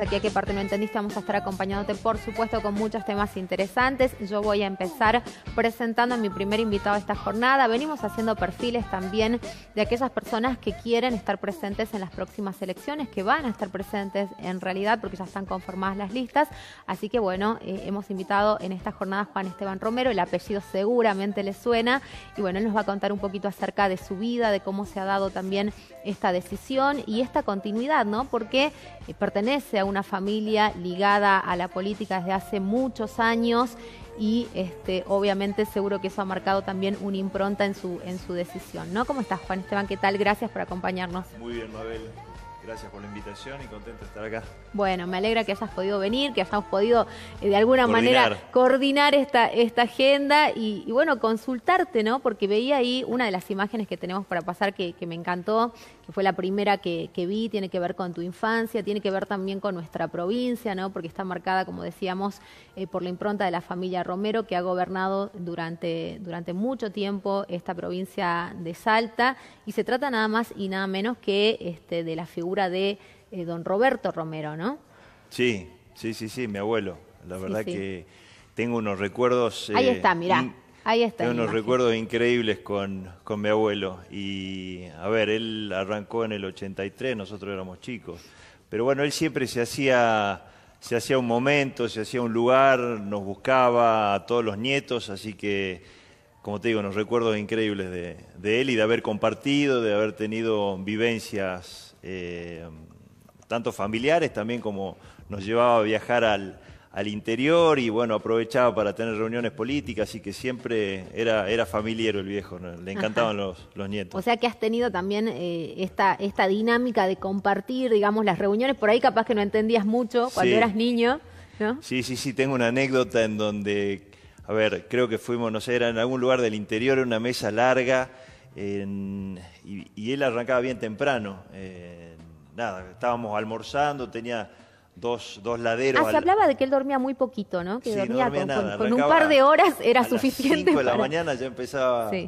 Aquí a qué parte no entendiste, vamos a estar acompañándote, por supuesto, con muchos temas interesantes. Yo voy a empezar presentando a mi primer invitado de esta jornada. Venimos haciendo perfiles también de aquellas personas que quieren estar presentes en las próximas elecciones, que van a estar presentes en realidad, porque ya están conformadas las listas. Así que bueno, eh, hemos invitado en esta jornada a Juan Esteban Romero, el apellido seguramente le suena. Y bueno, él nos va a contar un poquito acerca de su vida, de cómo se ha dado también esta decisión y esta continuidad, ¿no? Porque eh, pertenece a una familia ligada a la política desde hace muchos años y este, obviamente seguro que eso ha marcado también una impronta en su, en su decisión. ¿no? ¿Cómo estás, Juan Esteban? ¿Qué tal? Gracias por acompañarnos. Muy bien, Mabel. Gracias por la invitación y contento de estar acá. Bueno, me alegra que hayas podido venir, que hayamos podido eh, de alguna manera coordinar esta, esta agenda y, bueno, consultarte, ¿no? Porque veía ahí una de las imágenes que tenemos para pasar que me encantó, fue la primera que, vi, tiene que ver con tu infancia, tiene que ver también con nuestra provincia, ¿no? porque está marcada, como decíamos, eh, por la impronta de la familia Romero, que ha gobernado durante, durante mucho tiempo esta provincia de Salta, y se trata nada más y nada menos que este, de la figura de eh, don Roberto Romero, ¿no? Sí, sí, sí, sí, mi abuelo. La verdad que tengo unos recuerdos... Ahí eh, está, mirá. Ahí está. Tengo unos recuerdos increíbles con, mi abuelo. Y a ver, él arrancó en el 83, nosotros éramos chicos. Pero bueno, él siempre se hacía, se hacía un momento, se hacía un lugar, nos buscaba a todos los nietos, así que, como te digo, unos recuerdos increíbles de, de él y de haber compartido, de haber tenido vivencias, eh, tanto familiares también como nos llevaba a viajar al, al interior y bueno, aprovechaba para tener reuniones políticas, y que siempre era, era familiar el viejo, le encantaban los, nietos. O sea que has tenido también eh, esta, esta dinámica de compartir, digamos, las reuniones, por ahí capaz que no entendías mucho cuando eras niño, Sí, sí, sí, tengo una anécdota en donde, a ver, creo que fuimos, no sé, era en algún lugar del interior, una mesa larga, y, él arrancaba bien temprano, nada, estábamos almorzando, tenía dos, dos laderos. Ah, se hablaba de que él dormía muy poquito, ¿no? Que dormía, no dormía, con, con, un par de horas era suficiente. A las de la mañana ya empezaba, a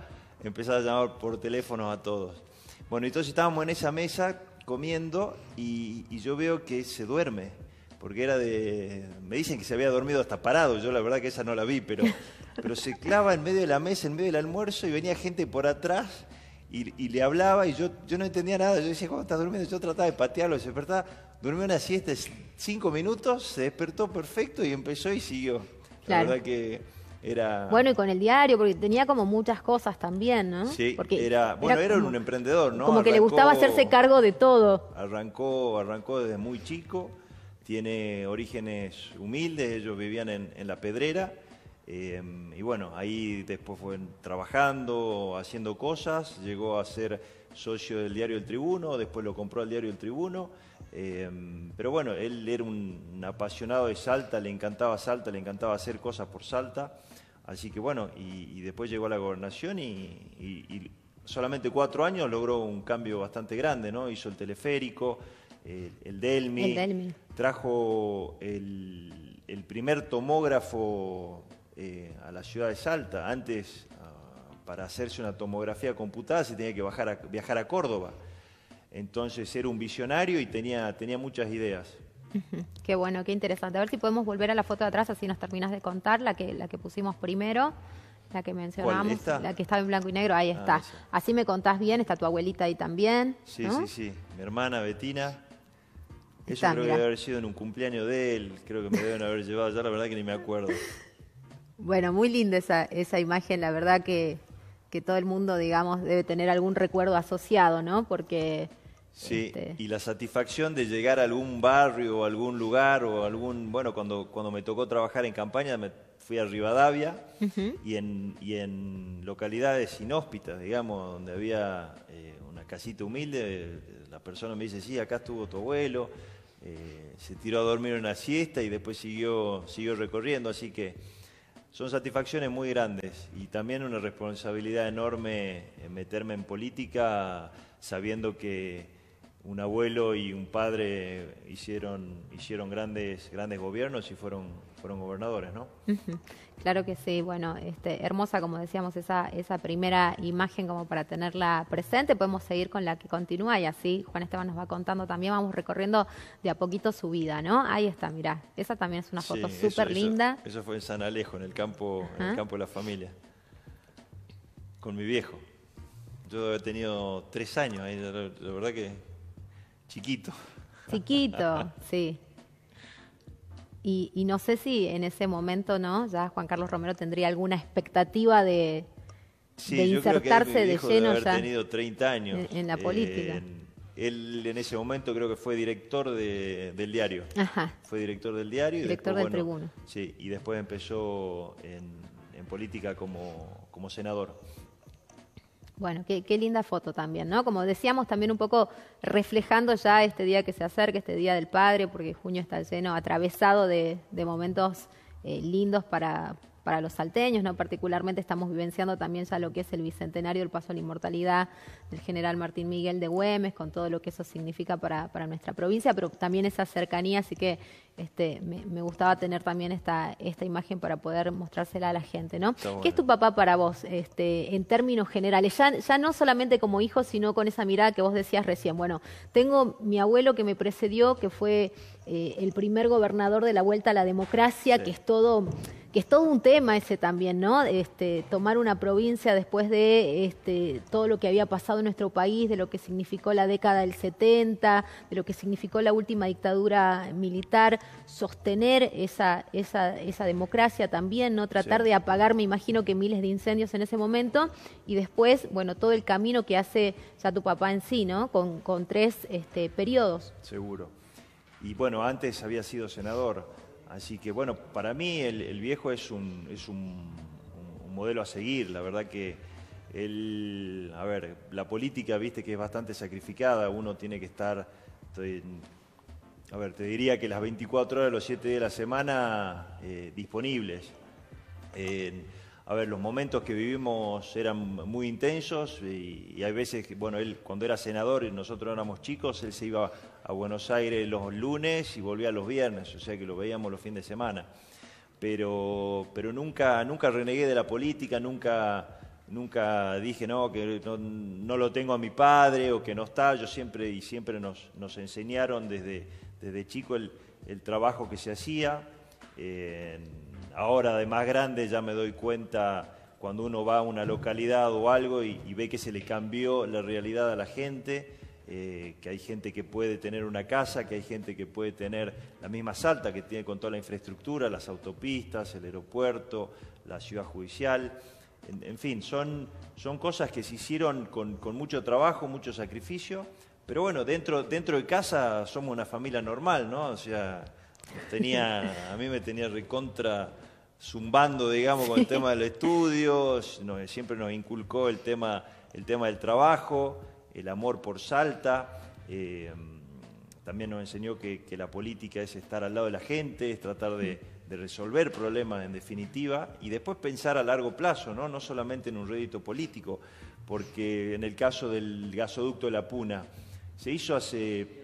llamar por teléfono a todos. Bueno, entonces estábamos en esa mesa comiendo y, yo veo que se duerme, porque era de... Me dicen que se había dormido hasta parado, yo la verdad que esa no la vi, pero, pero se clava en medio de la mesa, en medio del almuerzo y venía gente por atrás y, le hablaba y yo, yo no entendía nada. Yo decía, ¿cómo estás durmiendo? Yo trataba de patearlo, se despertaba durmió una siesta cinco minutos, se despertó perfecto y empezó y siguió. La verdad que era... Bueno, y con el diario, porque tenía como muchas cosas también, ¿no? Sí, porque era, bueno, era, un emprendedor, ¿no? Como que le gustaba hacerse cargo de todo. Arrancó, arrancó desde muy chico, tiene orígenes humildes, ellos vivían en La Pedrera, Em, y bueno, ahí después fue trabajando, haciendo cosas, llegó a ser socio del diario El Tribuno, después lo compró el diario El Tribuno, em, pero bueno, él era un, apasionado de Salta, le encantaba Salta, le encantaba hacer cosas por Salta, así que bueno, y, después llegó a la gobernación y, solamente cuatro años logró un cambio bastante grande, ¿no? Hizo el teleférico, el, Delmi, trajo el primer tomógrafo eh, a la ciudad de Salta. Antes, ah, para hacerse una tomografía computada, se tenía que bajar viajar a Córdoba. Entonces era un visionario y tenía, tenía muchas ideas. Qué bueno, qué interesante. A ver si podemos volver a la foto de atrás, así nos terminas de contar, la que, la que pusimos primero, la que mencionamos, la que estaba en blanco y negro, ahí ah, está. Así me contás bien, está tu abuelita ahí también. Sí, sí, sí, mi hermana Betina. Eso creo que debe haber sido en un cumpleaños de él, creo que me deben haber llevado, ya la verdad que ni me acuerdo. Bueno, muy linda esa, esa imagen, la verdad que, que todo el mundo, digamos, debe tener algún recuerdo asociado, ¿no? Porque... Sí, este, y la satisfacción de llegar a algún barrio o algún lugar o algún... Bueno, cuando, cuando me tocó trabajar en campaña me fui a Rivadavia y, en, en localidades inhóspitas, digamos, donde había eh, una casita humilde, eh, la persona me dice, sí, acá estuvo tu abuelo, eh, se tiró a dormir una siesta y después siguió, siguió recorriendo, así que son satisfacciones muy grandes y también una responsabilidad enorme meterme en política sabiendo que un abuelo y un padre hicieron, hicieron grandes, grandes gobiernos y fueron, fueron gobernadores, ¿no? Claro que sí, bueno, este, hermosa, como decíamos, esa, esa primera imagen como para tenerla presente, podemos seguir con la que continúa y así Juan Esteban nos va contando también, vamos recorriendo de a poquito su vida, ¿no? Ahí está, mirá, esa también es una foto súper linda. Eso, fue en San Alejo, en el campo, en el ah. campo de la familia, con mi viejo. Yo había tenido tres años, la verdad que Chiquito. Chiquito, sí. Y, no sé si en ese momento, ¿no? Ya Juan Carlos Romero tendría alguna expectativa de, de insertarse de lleno tenido 30 años en, la eh, política. él en ese momento creo que fue director del diario. Ajá. Fue director del diario. Y director del tribuno. Sí, y después empezó en, política como senador. Bueno, qué, linda foto también, ¿no? Como decíamos, también un poco reflejando ya este día que se acerca, este Día del Padre, porque junio está lleno, atravesado de, momentos eh, lindos para, para los salteños, ¿no? Particularmente estamos vivenciando también ya lo que es el bicentenario, el paso a la inmortalidad del general Martín Miguel de Güemes, con todo lo que eso significa para, nuestra provincia, pero también esa cercanía, así que este, me, gustaba tener también esta, esta imagen para poder mostrársela a la gente, ¿no? ¿Qué es tu papá para vos, este, en términos generales? Ya, no solamente como hijo, sino con esa mirada que vos decías recién. Bueno, tengo mi abuelo que me precedió, que fue eh, el primer gobernador de la vuelta a la democracia, que es todo que es todo un tema ese también, ¿no? Este, tomar una provincia después de este, todo lo que había pasado en nuestro país, de lo que significó la década del 70, de lo que significó la última dictadura militar, sostener esa, esa, esa democracia también, ¿no? Tratar de apagar, me imagino que miles de incendios en ese momento, y después, bueno, todo el camino que hace ya tu papá en sí, ¿no? Con, con tres este, periodos. Seguro. Y bueno, antes había sido senador. Así que bueno, para mí el, viejo es, un, modelo a seguir, la verdad que el, a ver, la política, viste que es bastante sacrificada, uno tiene que estar, a ver, te diría que las 24 horas de los 7 de la semana eh, disponibles. Eh, a ver, los momentos que vivimos eran muy intensos y, hay veces que, bueno, él cuando era senador y nosotros éramos chicos, él se iba a Buenos Aires los lunes y volvía los viernes, o sea que lo veíamos los fines de semana. Pero, pero nunca, nunca renegué de la política, nunca, nunca dije no, que no, lo tengo a mi padre o que no está. Yo siempre y siempre nos, enseñaron desde, desde chico el, trabajo que se hacía. Eh, ahora de más grande ya me doy cuenta cuando uno va a una localidad o algo y, ve que se le cambió la realidad a la gente, eh, que hay gente que puede tener una casa, que hay gente que puede tener la misma Salta, que tiene con toda la infraestructura, las autopistas, el aeropuerto, la ciudad judicial. En, fin, son, son cosas que se hicieron con, mucho trabajo, mucho sacrificio, pero bueno, dentro, dentro de casa somos una familia normal, ¿no? O sea, tenía, a mí me tenía recontra zumbando, digamos, con el tema del estudio, siempre nos inculcó el tema, el tema del trabajo, el amor por Salta. Eh, también nos enseñó que, la política es estar al lado de la gente, es tratar de, resolver problemas en definitiva y después pensar a largo plazo, ¿no? no solamente en un rédito político, porque en el caso del gasoducto de La Puna, se hizo hace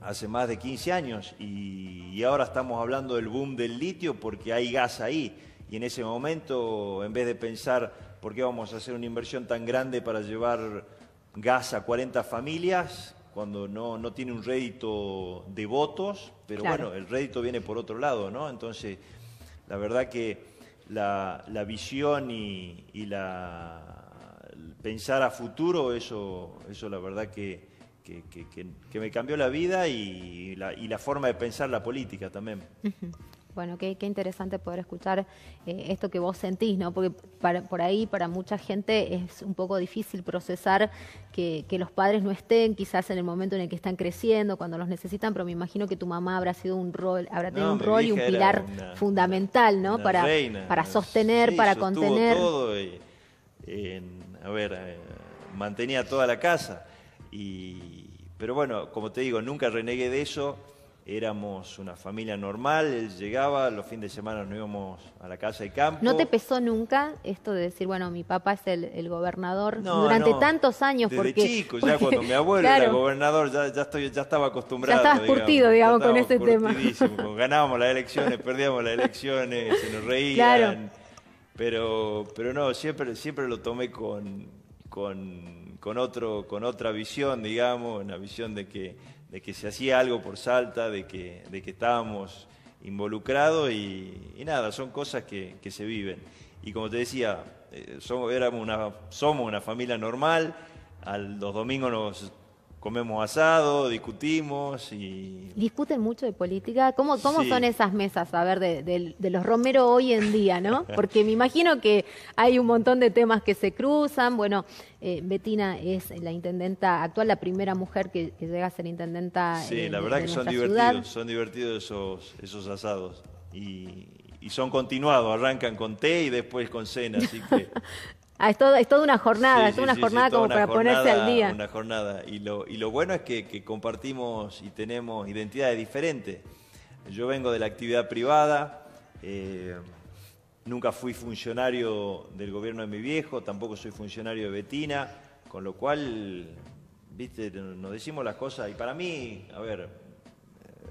hace más de 15 años y, ahora estamos hablando del boom del litio porque hay gas ahí. Y en ese momento, en vez de pensar por qué vamos a hacer una inversión tan grande para llevar gas a 40 familias, cuando no, no tiene un rédito de votos, pero bueno, el rédito viene por otro lado, ¿no? Entonces, la verdad que la, visión y, la, pensar a futuro, eso, eso la verdad que que, me cambió la vida y la, y la, forma de pensar la política también. Bueno, qué, interesante poder escuchar eh, esto que vos sentís, ¿no? Porque para, por ahí para mucha gente es un poco difícil procesar que, los padres no estén, quizás en el momento en el que están creciendo, cuando los necesitan, pero me imagino que tu mamá habrá sido un rol, habrá tenido un rol y un pilar fundamental, ¿no? Para, para sostener, sí, para contener. Todo eh, a ver, eh, mantenía toda la casa. Y, pero bueno, como te digo, nunca renegué de eso. Éramos una familia normal, él llegaba, los fines de semana nos íbamos a la casa de campo. ¿No te pesó nunca esto de decir, bueno, mi papá es el, gobernador durante tantos años? Desde porque, chico, ya cuando mi abuelo era gobernador, ya, estaba acostumbrado. Ya estabas curtido, digamos, con este tema. Ganábamos las elecciones, perdíamos las elecciones, se nos reían. Pero, pero no, siempre, siempre lo tomé con, con con, otro, con otra visión, digamos, una visión de que, de que se hacía algo por Salta, de que, de que estábamos involucrados y, nada, son cosas que, se viven. Y como te decía, eh, somos, éramos una, somos una familia normal, los domingos nos comemos asado, discutimos y... ¿Discuten mucho de política? ¿Cómo, cómo son esas mesas, a ver, de, los romeros hoy en día, no? Porque me imagino que hay un montón de temas que se cruzan. Bueno, eh, Betina es la intendenta actual, la primera mujer que, llega a ser intendenta eh, Sí, la verdad que son divertidos, son divertidos esos, esos asados. Y, y son continuados, arrancan con té y después con cena, así que Ah, es, toda una jornada, es toda una jornada como para ponerse al día. Una jornada. Y lo, bueno es que, compartimos y tenemos identidades diferentes. Yo vengo de la actividad privada, eh, nunca fui funcionario del gobierno de mi viejo, tampoco soy funcionario de Betina, con lo cual, viste, nos decimos las cosas. Y para mí, a ver,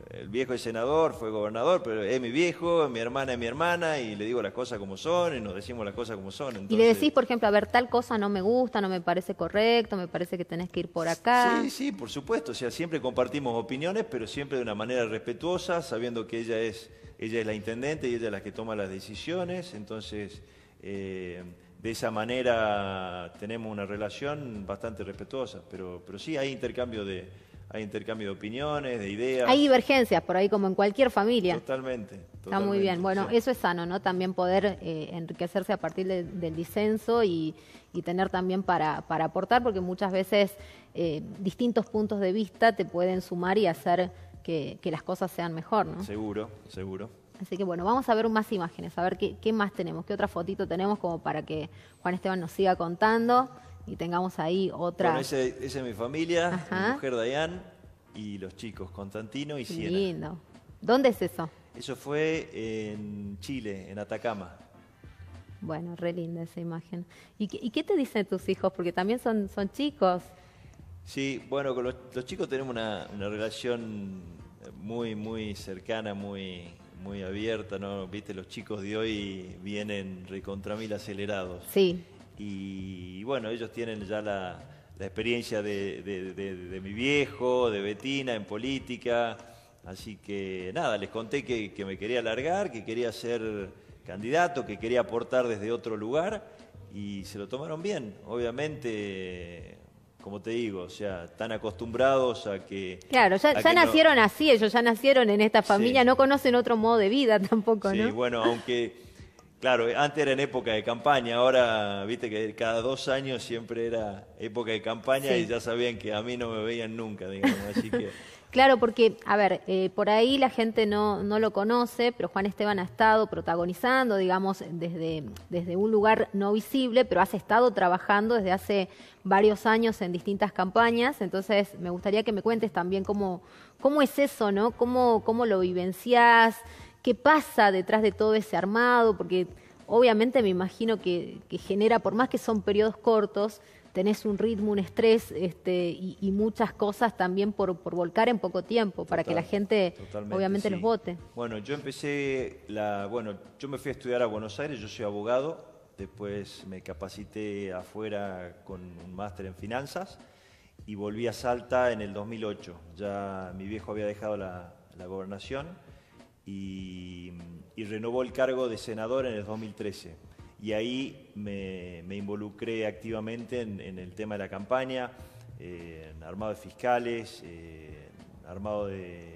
el viejo es senador, fue gobernador, pero es mi viejo, mi hermana es mi hermana, y le digo las cosas como son, y nos decimos las cosas como son. Y le decís, por ejemplo, a ver, tal cosa no me gusta, no me parece correcto, me parece que tenés que ir por acá. Sí, sí, por supuesto, o sea, siempre compartimos opiniones, pero siempre de una manera respetuosa, sabiendo que ella es, ella es la intendente y ella es la que toma las decisiones, entonces... Eh, de esa manera tenemos una relación bastante respetuosa, pero, pero sí hay intercambio de, hay intercambio de opiniones, de ideas. Hay divergencias por ahí, como en cualquier familia. Totalmente. Está muy bien. Bueno, eso es sano, ¿no? También poder eh, enriquecerse a partir del disenso y, tener también para, para aportar, porque muchas veces eh, distintos puntos de vista te pueden sumar y hacer que, las cosas sean mejor, ¿no? Seguro, seguro. Así que bueno, vamos a ver más imágenes, a ver qué más tenemos, qué otra fotito tenemos como para que Juan Esteban nos siga contando y tengamos ahí otra. Bueno, esa, es mi familia, mi mujer Dayan y los chicos, Constantino y Siena. Lindo. ¿Dónde es eso? Eso fue en Chile, en Atacama. Bueno, re linda esa imagen. ¿Y qué, te dicen tus hijos? Porque también son, son chicos. Sí, bueno, con los, chicos tenemos una, una, relación muy, muy cercana, muy, muy abierta, ¿no? Viste, los chicos de hoy vienen recontra mil acelerados. Sí y, bueno, ellos tienen ya la, experiencia de, mi viejo, de Betina en política, así que nada, les conté que, me quería alargar, que quería ser candidato, que quería aportar desde otro lugar y se lo tomaron bien, obviamente como te digo, o sea, tan acostumbrados a que... Claro, ya, nacieron así, ellos ya nacieron en esta familia, no conocen otro modo de vida tampoco, ¿no? Sí, bueno, aunque Claro, antes era en época de campaña, ahora viste que cada dos años siempre era época de campaña y ya sabían que a mí no me veían nunca, digamos, así que... Claro, porque, a ver, eh, por ahí la gente no, no lo conoce, pero Juan Esteban ha estado protagonizando, digamos, desde, desde un lugar no visible, pero has estado trabajando desde hace varios años en distintas campañas, entonces me gustaría que me cuentes también cómo, cómo es eso, ¿no? ¿Cómo, cómo lo vivencias? qué pasa detrás de todo ese armado, porque obviamente me imagino que, genera, por más que son periodos cortos, tenés un ritmo, un estrés este, y, muchas cosas también por, volcar en poco tiempo para que la gente obviamente los vote. Bueno, yo empecé, bueno, yo me fui a estudiar a Buenos Aires, yo soy abogado, después me capacité afuera con un máster en finanzas y volví a Salta en el 2008. Ya mi viejo había dejado la gobernación y, renovó el cargo de senador en el 2013. Y ahí me, involucré activamente en, el tema de la campaña, eh, armado de fiscales, eh, armado de,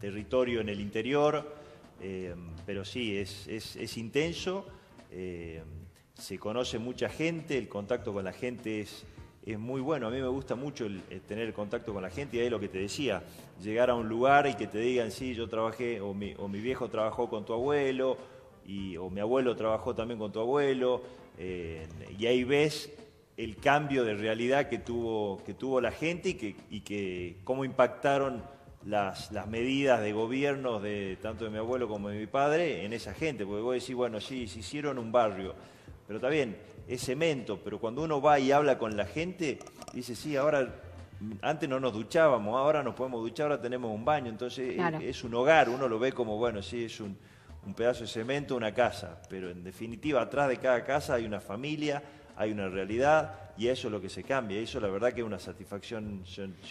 territorio en el interior, eh, pero sí, es intenso, se conoce mucha gente, el contacto con la gente es es muy bueno. A mí me gusta mucho el eh, tener contacto con la gente y ahí lo que te decía, llegar a un lugar y que te digan, sí, yo trabajé, o mi, viejo trabajó con tu abuelo, y, o mi abuelo trabajó también con tu abuelo, eh, y ahí ves el cambio de realidad que tuvo, que tuvo la gente y que, y que cómo impactaron las, medidas de gobierno de tanto de mi abuelo como de mi padre en esa gente, porque vos decís, bueno, sí, se hicieron un barrio, pero también es cemento, pero cuando uno va y habla con la gente, dice, sí, ahora antes no nos duchábamos, ahora nos podemos duchar, ahora tenemos un baño, entonces eh, es, un hogar, uno lo ve como, bueno, sí, es un, un pedazo de cemento, una casa, pero en definitiva atrás de cada casa hay una familia, hay una realidad y eso es lo que se cambia, eso la verdad que es una satisfacción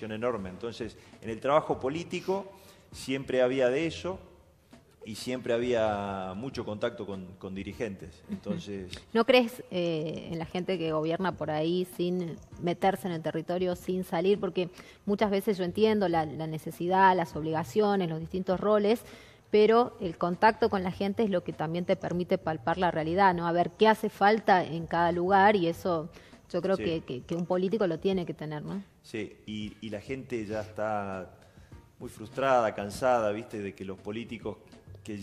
enorme. Entonces, en el trabajo político siempre había de eso, y siempre había mucho contacto con, dirigentes. Entonces, ¿No crees eh, en la gente que gobierna por ahí sin meterse en el territorio, sin salir? Porque muchas veces yo entiendo la, necesidad, las obligaciones, los distintos roles, pero el contacto con la gente es lo que también te permite palpar la realidad, ¿no? A ver qué hace falta en cada lugar y eso yo creo que, que, un político lo tiene que tener, ¿no? Sí, y, y la gente ya está muy frustrada, cansada, viste, de que los políticos que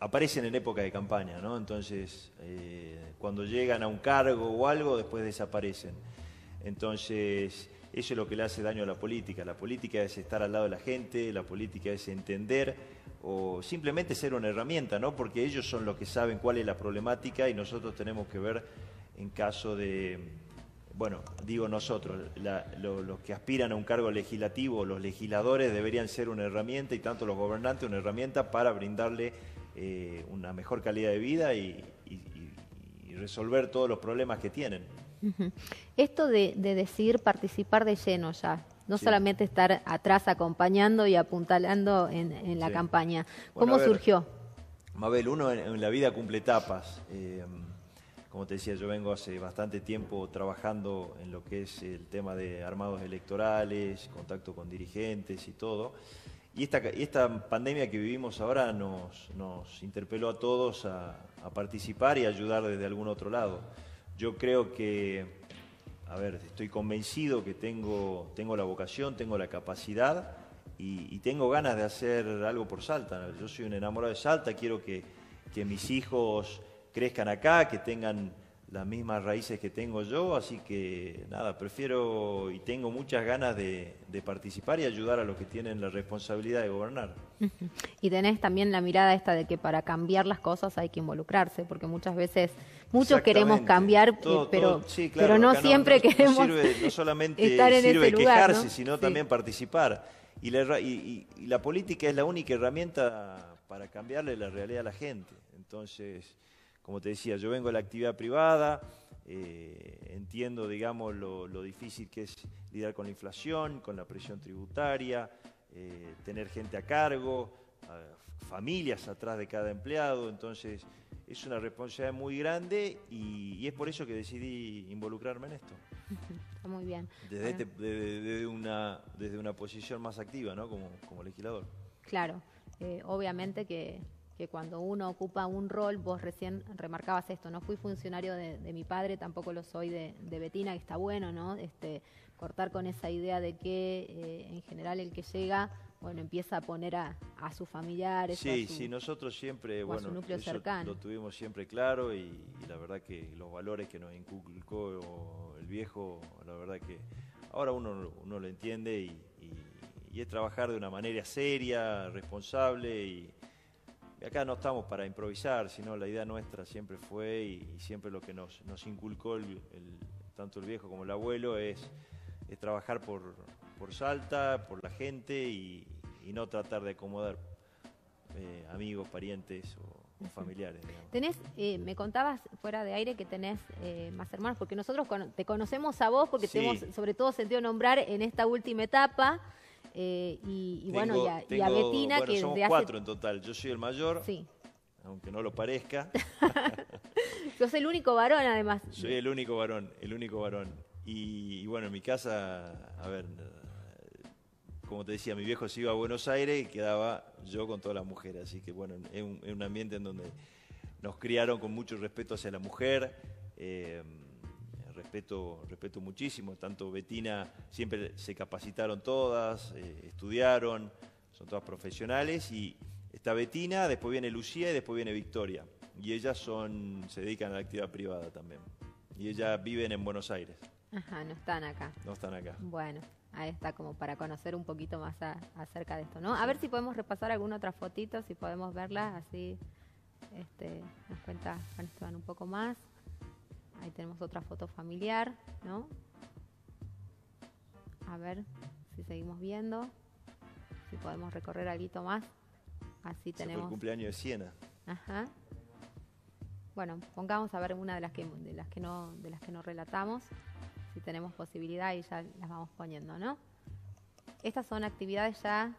aparecen en época de campaña, ¿no? Entonces, eh, cuando llegan a un cargo o algo, después desaparecen. Entonces, eso es lo que le hace daño a la política. La política es estar al lado de la gente, la política es entender o simplemente ser una herramienta, ¿no? Porque ellos son los que saben cuál es la problemática y nosotros tenemos que ver en caso de, bueno, digo nosotros, los que aspiran a un cargo legislativo, los legisladores deberían ser una herramienta y tanto los gobernantes una herramienta para brindarle eh, una mejor calidad de vida y, resolver todos los problemas que tienen. Esto de, decir participar de lleno ya, no solamente estar atrás acompañando y apuntalando en, la campaña. ¿Cómo surgió? Mabel, uno en, la vida cumple etapas. Eh, como te decía, yo vengo hace bastante tiempo trabajando en lo que es el tema de armados electorales, contacto con dirigentes y todo. Y esta, esta pandemia que vivimos ahora nos, nos interpeló a todos a, participar y ayudar desde algún otro lado. Yo creo que, a ver, estoy convencido que tengo, tengo la vocación, tengo la capacidad y, tengo ganas de hacer algo por Salta. Yo soy un enamorado de Salta, quiero que, que mis hijos crezcan acá, que tengan las mismas raíces que tengo yo, así que nada, prefiero y tengo muchas ganas de, participar y ayudar a los que tienen la responsabilidad de gobernar. Y tenés también la mirada esta de que para cambiar las cosas hay que involucrarse, porque muchas veces muchos queremos cambiar, eh, pero, pero no siempre queremos no solamente quejarse, sino también participar. y la política es la única herramienta para cambiarle la realidad a la gente. Entonces como te decía, yo vengo de la actividad privada, eh, entiendo, digamos, lo, difícil que es lidiar con la inflación, con la presión tributaria, eh, tener gente a cargo, familias atrás de cada empleado, entonces es una responsabilidad muy grande y, es por eso que decidí involucrarme en esto. Está muy bien. Desde, este, una, desde una posición más activa, ¿no? Como, legislador. Claro, eh, obviamente que que cuando uno ocupa un rol, vos recién remarcabas esto, no fui funcionario de, mi padre, tampoco lo soy de, Betina, que está bueno, ¿no? Este, cortar con esa idea de que eh, en general el que llega, bueno, empieza a poner a, a sus familiares. a su, sí, nosotros siempre, bueno, núcleo cercano. lo tuvimos siempre claro y, la verdad que los valores que nos inculcó el viejo, la verdad que ahora uno, uno lo entiende y, y es trabajar de una manera seria, responsable y acá no estamos para improvisar, sino la idea nuestra siempre fue y, siempre lo que nos, nos inculcó tanto el viejo como el abuelo es, trabajar por, por, Salta, por la gente y, no tratar de acomodar eh, amigos, parientes o, familiares. Tenés, eh, me contabas fuera de aire que tenés eh, más hermanos, porque nosotros te conocemos a vos porque tenemos sobre todo sentido nombrar en esta última etapa. Eh, y, bueno, y a, Betina, que somos cuatro en total. Yo soy el mayor. Aunque no lo parezca. yo soy el único varón, además. Soy el único varón, el único varón. Y, bueno, en mi casa, a ver, como te decía, mi viejo se iba a Buenos Aires y quedaba yo con todas las mujeres. Así que bueno, es un, ambiente en donde nos criaron con mucho respeto hacia la mujer. Eh, respeto, muchísimo. Tanto Betina, siempre se capacitaron todas, eh, estudiaron, son todas profesionales. Y está Betina, después viene Lucía y después viene Victoria. Y ellas son, se dedican a la actividad privada también. Y ellas viven en Buenos Aires. Ajá, no están acá. No están acá. Bueno, ahí está como para conocer un poquito más acerca de esto, ¿no? A ver si podemos repasar alguna otra fotito, si podemos verla, así. Este, nos cuenta Juan Esteban un poco más. Ahí tenemos otra foto familiar, ¿no? A ver si seguimos viendo, si podemos recorrer algo más. Así tenemos. el cumpleaños de Siena. Ajá. Bueno, pongamos a ver una de las que de las que no de las que no relatamos, si tenemos posibilidad y ya las vamos poniendo, ¿no? Estas son actividades ya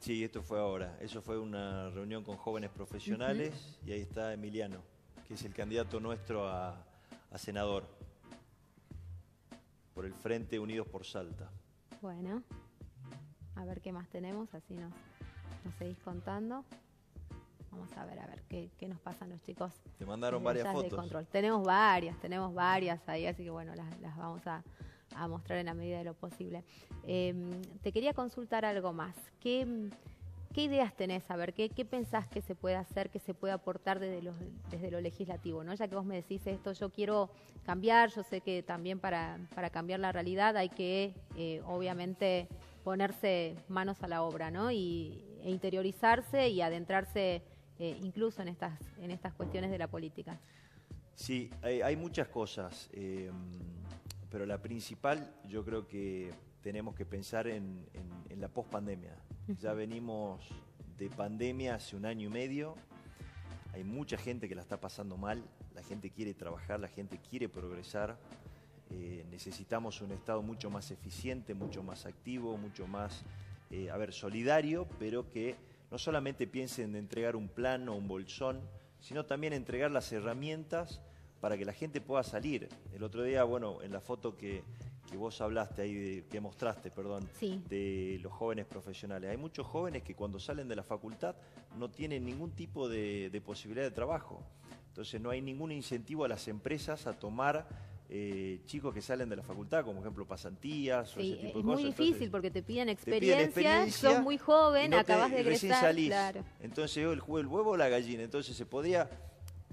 Sí, esto fue ahora. Eso fue una reunión con jóvenes profesionales y ahí está Emiliano, que es el candidato nuestro a, a senador por el Frente Unidos por Salta. Bueno, a ver qué más tenemos, así nos, nos seguís contando. Vamos a ver, a ver qué, nos pasan los chicos. Te mandaron varias fotos. Tenemos varias, tenemos varias ahí, así que bueno, las, vamos a, mostrar en la medida de lo posible. Em, te quería consultar algo más. ¿Qué, ¿Qué ideas tenés? A ver, ¿qué, ¿qué, pensás que se puede hacer, que se puede aportar desde, los, desde lo legislativo? ¿no? Ya que vos me decís esto, yo quiero cambiar, yo sé que también para, cambiar la realidad hay que, eh, obviamente, ponerse manos a la obra ¿no? y, e interiorizarse y adentrarse eh, incluso en estas, en estas cuestiones de la política. Sí, hay, muchas cosas, eh, pero la principal yo creo que tenemos que pensar en, la pospandemia. Ya venimos de pandemia hace un año y medio, hay mucha gente que la está pasando mal, la gente quiere trabajar, la gente quiere progresar, eh, necesitamos un Estado mucho más eficiente, mucho más activo, mucho más, eh, a ver, solidario, pero que no solamente piensen en entregar un plan o un bolsón, sino también entregar las herramientas para que la gente pueda salir. El otro día, bueno, en la foto que, que vos hablaste ahí, que mostraste, perdón, de los jóvenes profesionales. Hay muchos jóvenes que cuando salen de la facultad no tienen ningún tipo de, posibilidad de trabajo. Entonces no hay ningún incentivo a las empresas a tomar eh, chicos que salen de la facultad, como ejemplo pasantías o ese tipo de cosas. Es muy difícil porque te piden experiencia, son muy joven, acabas de egresar. Claro. Entonces el, el huevo o la gallina. Entonces se podía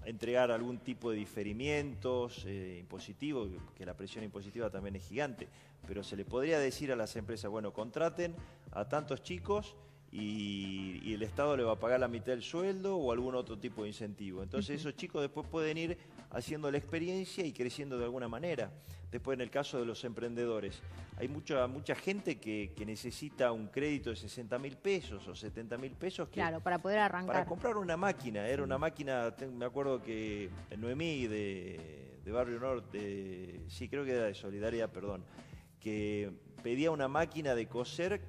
entregar algún tipo de diferimientos eh, impositivos, que la presión impositiva también es gigante, pero se le podría decir a las empresas, bueno, contraten a tantos chicos y, el Estado le va a pagar la mitad del sueldo o algún otro tipo de incentivo. Entonces esos chicos después pueden ir haciendo la experiencia y creciendo de alguna manera. Después, en el caso de los emprendedores, hay mucha, mucha gente que, necesita un crédito de 60 mil pesos o 70 mil pesos. claro, para poder arrancar. Para comprar una máquina. Era una máquina, me acuerdo que Noemí de, de Barrio Norte, sí, creo que era de Solidaridad, perdón, que pedía una máquina de coser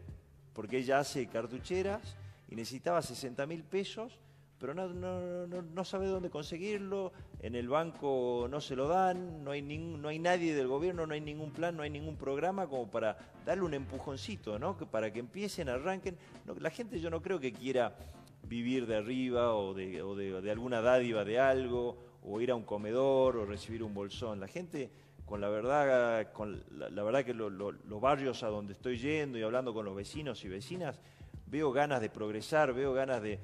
porque ella hace cartucheras y necesitaba 60 mil pesos pero no, no, sabe dónde conseguirlo, en el banco no se lo dan, no hay, no hay nadie del gobierno, no hay ningún plan, no hay ningún programa como para darle un empujoncito, ¿no? para que empiecen, arranquen. la gente yo no creo que quiera vivir de arriba o de, alguna dádiva de algo, o ir a un comedor o recibir un bolsón. La gente con la verdad, con la, verdad que los barrios a donde estoy yendo y hablando con los vecinos y vecinas, veo ganas de progresar, veo ganas de,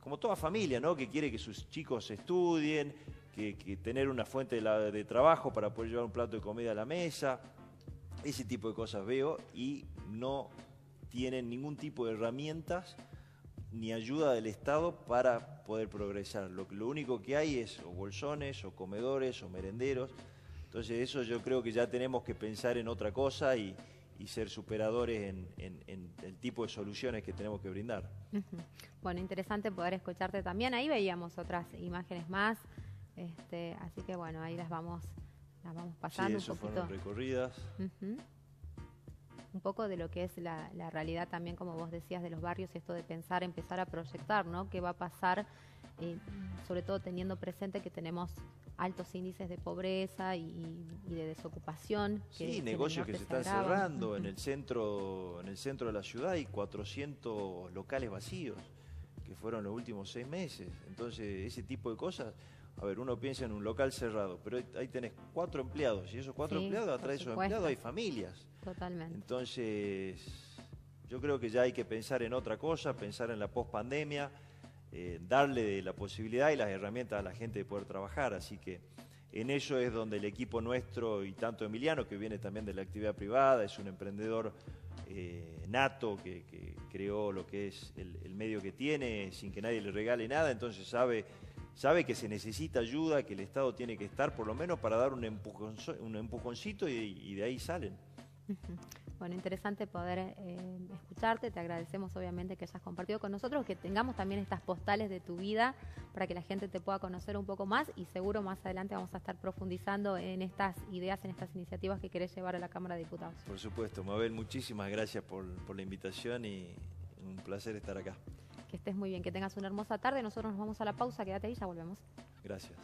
como toda familia, ¿no? que quiere que sus chicos estudien, que, tener una fuente de, trabajo para poder llevar un plato de comida a la mesa, ese tipo de cosas veo y no tienen ningún tipo de herramientas ni ayuda del Estado para poder progresar. Lo, único que hay es bolsones, o comedores, o merenderos. Entonces eso yo creo que ya tenemos que pensar en otra cosa y, y ser superadores en, el tipo de soluciones que tenemos que brindar. Bueno, interesante poder escucharte también. Ahí veíamos otras imágenes más, este, así que bueno, ahí las vamos, las vamos pasando. Sí, eso un recorridas. Un poco de lo que es la, la realidad también, como vos decías, de los barrios, y esto de pensar, empezar a proyectar, ¿no? ¿Qué va a pasar? sobre todo teniendo presente que tenemos altos índices de pobreza y, de desocupación. Que sí, negocios que se, están cerrando en el centro, en el centro de la ciudad y 400 locales vacíos que fueron los últimos seis meses. Entonces, ese tipo de cosas, a ver, uno piensa en un local cerrado, pero ahí tenés cuatro empleados y esos cuatro empleados, atrás de esos empleados hay familias. Totalmente. Entonces, yo creo que ya hay que pensar en otra cosa, pensar en la post pandemia eh, darle la posibilidad y las herramientas a la gente de poder trabajar. Así que en ello es donde el equipo nuestro y tanto Emiliano, que viene también de la actividad privada, es un emprendedor eh, nato que, creó lo que es el, medio que tiene sin que nadie le regale nada, entonces sabe, sabe que se necesita ayuda, que el Estado tiene que estar por lo menos para dar un, empujoncito y de ahí salen. Bueno, interesante poder eh, escucharte. Te agradecemos obviamente que hayas compartido con nosotros, que tengamos también estas postales de tu vida para que la gente te pueda conocer un poco más y seguro más adelante vamos a estar profundizando en estas ideas, en estas iniciativas que querés llevar a la Cámara de Diputados. Por supuesto, Mabel, muchísimas gracias por, la invitación y un placer estar acá. Que estés muy bien, que tengas una hermosa tarde. Nosotros nos vamos a la pausa, quédate ahí, ya volvemos. Gracias.